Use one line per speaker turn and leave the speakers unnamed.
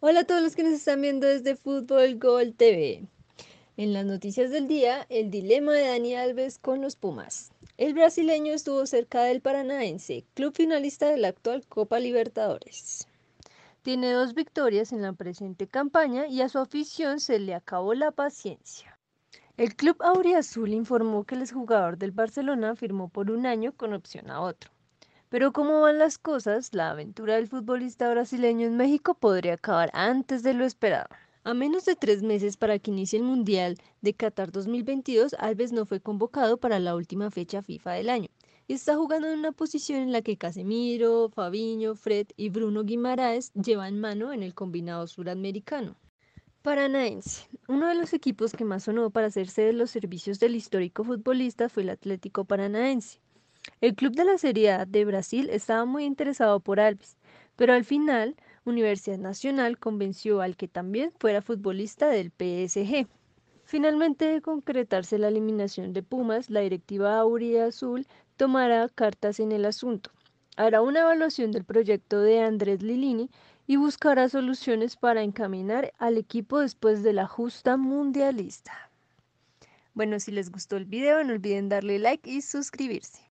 Hola a todos los que nos están viendo desde Fútbol Gol TV. En las noticias del día, el dilema de Dani Alves con los Pumas. El brasileño estuvo cerca del Paranaense, club finalista de la actual Copa Libertadores. Tiene dos victorias en la presente campaña y a su afición se le acabó la paciencia. El club auriazul informó que el exjugador del Barcelona firmó por un año con opción a otro. Pero como van las cosas, la aventura del futbolista brasileño en México podría acabar antes de lo esperado. A menos de tres meses para que inicie el Mundial de Qatar 2022, Alves no fue convocado para la última fecha FIFA del año y está jugando en una posición en la que Casemiro, Fabiño, Fred y Bruno Guimaraes llevan mano en el combinado suramericano. Paranaense. Uno de los equipos que más sonó para hacerse de los servicios del histórico futbolista fue el Atlético Paranaense. El club de la Serie A de Brasil estaba muy interesado por Alves, pero al final Universidad Nacional convenció al que también fuera futbolista del PSG. Finalmente, de concretarse la eliminación de Pumas, la directiva Aurea Azul tomará cartas en el asunto. Hará una evaluación del proyecto de Andrés Lilini y buscará soluciones para encaminar al equipo después de la justa mundialista. Bueno, si les gustó el video, no olviden darle like y suscribirse.